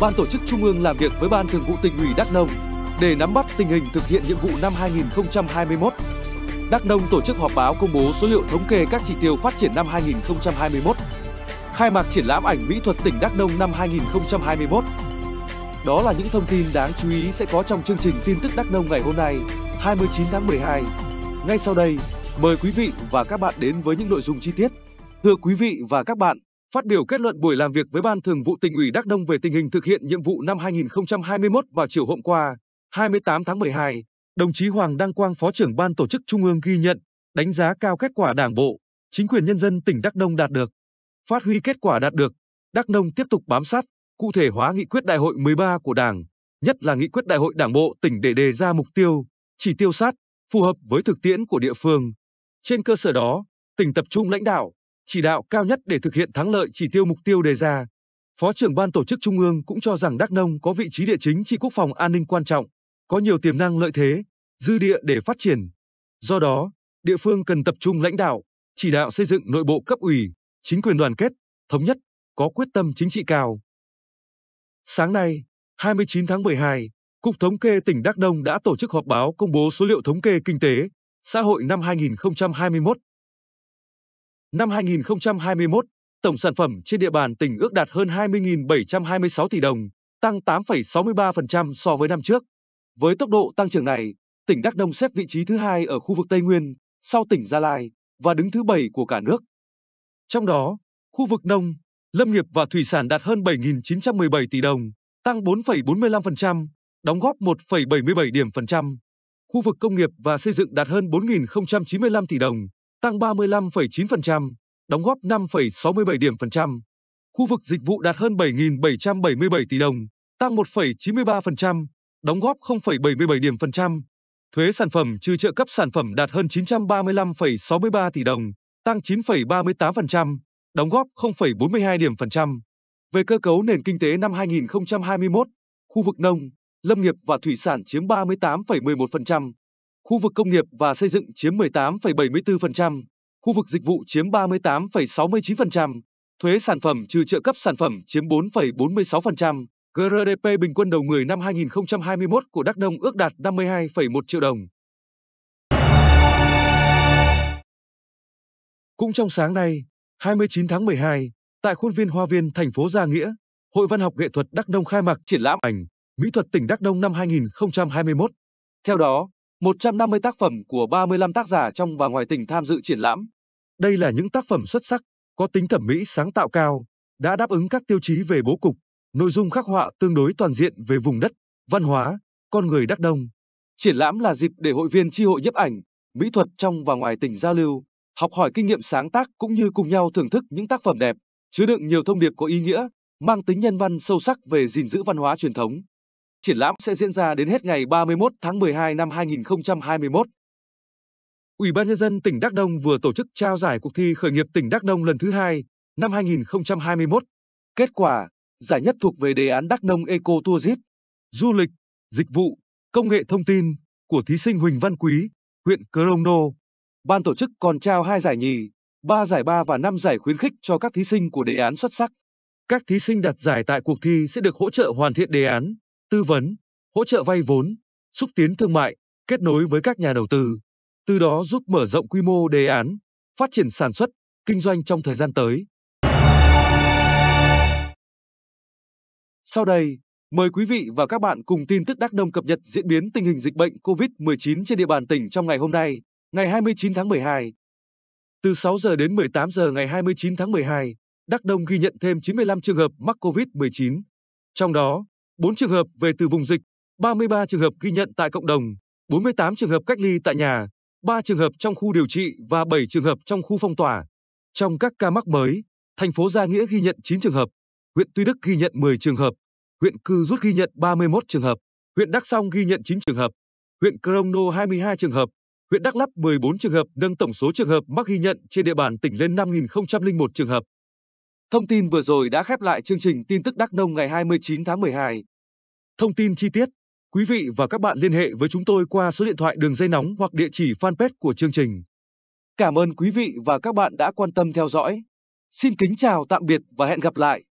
Ban tổ chức Trung ương làm việc với Ban Thường vụ tỉnh ủy Đắk Nông để nắm bắt tình hình thực hiện nhiệm vụ năm 2021. Đắk Nông tổ chức họp báo công bố số liệu thống kê các chỉ tiêu phát triển năm 2021. Khai mạc triển lãm ảnh mỹ thuật tỉnh Đắk Nông năm 2021. Đó là những thông tin đáng chú ý sẽ có trong chương trình tin tức Đắk Nông ngày hôm nay, 29 tháng 12. Ngay sau đây, mời quý vị và các bạn đến với những nội dung chi tiết. Thưa quý vị và các bạn, Phát biểu kết luận buổi làm việc với Ban Thường vụ tỉnh ủy Đắk Nông về tình hình thực hiện nhiệm vụ năm 2021 vào chiều hôm qua, 28 tháng 12, đồng chí Hoàng Đăng Quang Phó trưởng Ban Tổ chức Trung ương ghi nhận, đánh giá cao kết quả Đảng bộ, chính quyền nhân dân tỉnh Đắk Nông đạt được. Phát huy kết quả đạt được, Đắk Nông tiếp tục bám sát, cụ thể hóa nghị quyết đại hội 13 của Đảng, nhất là nghị quyết đại hội Đảng bộ tỉnh để đề ra mục tiêu, chỉ tiêu sát, phù hợp với thực tiễn của địa phương. Trên cơ sở đó, tỉnh tập trung lãnh đạo, chỉ đạo cao nhất để thực hiện thắng lợi chỉ tiêu mục tiêu đề ra. Phó trưởng ban tổ chức Trung ương cũng cho rằng Đắk Nông có vị trí địa chính trị quốc phòng an ninh quan trọng, có nhiều tiềm năng lợi thế, dư địa để phát triển. Do đó, địa phương cần tập trung lãnh đạo, chỉ đạo xây dựng nội bộ cấp ủy, chính quyền đoàn kết, thống nhất, có quyết tâm chính trị cao. Sáng nay, 29 tháng 12, Cục Thống kê tỉnh Đắk Nông đã tổ chức họp báo công bố số liệu thống kê kinh tế, xã hội năm 2021 Năm 2021, tổng sản phẩm trên địa bàn tỉnh ước đạt hơn 20.726 tỷ đồng, tăng 8,63% so với năm trước. Với tốc độ tăng trưởng này, tỉnh Đắk Nông xếp vị trí thứ hai ở khu vực Tây Nguyên, sau tỉnh Gia Lai và đứng thứ bảy của cả nước. Trong đó, khu vực nông, lâm nghiệp và thủy sản đạt hơn 7.917 tỷ đồng, tăng 4,45%, đóng góp 1,77 điểm phần trăm. Khu vực công nghiệp và xây dựng đạt hơn 4.095 tỷ đồng, tăng 35,9%, đóng góp 5,67 điểm phần trăm. Khu vực dịch vụ đạt hơn 7.777 tỷ đồng, tăng 1,93%, đóng góp 0,77 điểm phần trăm. Thuế sản phẩm trừ trợ cấp sản phẩm đạt hơn 935,63 tỷ đồng, tăng 9,38%, đóng góp 0,42 điểm phần trăm. Về cơ cấu nền kinh tế năm 2021, khu vực nông, lâm nghiệp và thủy sản chiếm 38,11%, khu vực công nghiệp và xây dựng chiếm 18,74%, khu vực dịch vụ chiếm 38,69%, thuế sản phẩm trừ trợ cấp sản phẩm chiếm 4,46%. GRDP bình quân đầu người năm 2021 của Đắk Nông ước đạt 52,1 triệu đồng. Cũng trong sáng nay, 29 tháng 12, tại khuôn viên Hoa viên thành phố Gia Nghĩa, Hội Văn học Nghệ thuật Đắk Nông khai mạc triển lãm ảnh Mỹ thuật tỉnh Đắk Nông năm 2021. Theo đó, 150 tác phẩm của 35 tác giả trong và ngoài tỉnh tham dự triển lãm. Đây là những tác phẩm xuất sắc, có tính thẩm mỹ sáng tạo cao, đã đáp ứng các tiêu chí về bố cục, nội dung khắc họa tương đối toàn diện về vùng đất, văn hóa, con người Đắk Đông. Triển lãm là dịp để hội viên tri hội nhiếp ảnh, mỹ thuật trong và ngoài tỉnh giao lưu, học hỏi kinh nghiệm sáng tác cũng như cùng nhau thưởng thức những tác phẩm đẹp, chứa đựng nhiều thông điệp có ý nghĩa, mang tính nhân văn sâu sắc về gìn giữ văn hóa truyền thống. Triển lãm sẽ diễn ra đến hết ngày 31 tháng 12 năm 2021. Ủy ban nhân dân tỉnh Đắk Nông vừa tổ chức trao giải cuộc thi khởi nghiệp tỉnh Đắk Nông lần thứ hai năm 2021. Kết quả, giải nhất thuộc về đề án Đắk Nông Eco Tourist, du lịch, dịch vụ, công nghệ thông tin của thí sinh Huỳnh Văn Quý, huyện Crono. Ban tổ chức còn trao hai giải nhì, ba giải ba và năm giải khuyến khích cho các thí sinh của đề án xuất sắc. Các thí sinh đạt giải tại cuộc thi sẽ được hỗ trợ hoàn thiện đề án tư vấn, hỗ trợ vay vốn, xúc tiến thương mại, kết nối với các nhà đầu tư, từ đó giúp mở rộng quy mô đề án, phát triển sản xuất, kinh doanh trong thời gian tới. Sau đây, mời quý vị và các bạn cùng tin tức Đắk Nông cập nhật diễn biến tình hình dịch bệnh COVID-19 trên địa bàn tỉnh trong ngày hôm nay, ngày 29 tháng 12. Từ 6 giờ đến 18 giờ ngày 29 tháng 12, Đắk Nông ghi nhận thêm 95 trường hợp mắc COVID-19. Trong đó, 4 trường hợp về từ vùng dịch, 33 trường hợp ghi nhận tại cộng đồng, 48 trường hợp cách ly tại nhà, 3 trường hợp trong khu điều trị và 7 trường hợp trong khu phong tỏa. Trong các ca mắc mới, thành phố Gia Nghĩa ghi nhận 9 trường hợp, huyện Tuy Đức ghi nhận 10 trường hợp, huyện Cư Rút ghi nhận 31 trường hợp, huyện Đắk Song ghi nhận 9 trường hợp, huyện Crono 22 trường hợp, huyện Đắk Lắk 14 trường hợp nâng tổng số trường hợp mắc ghi nhận trên địa bàn tỉnh lên 5.001 trường hợp. Thông tin vừa rồi đã khép lại chương trình tin tức Đắk Nông ngày 29 tháng 12. Thông tin chi tiết, quý vị và các bạn liên hệ với chúng tôi qua số điện thoại đường dây nóng hoặc địa chỉ fanpage của chương trình. Cảm ơn quý vị và các bạn đã quan tâm theo dõi. Xin kính chào tạm biệt và hẹn gặp lại.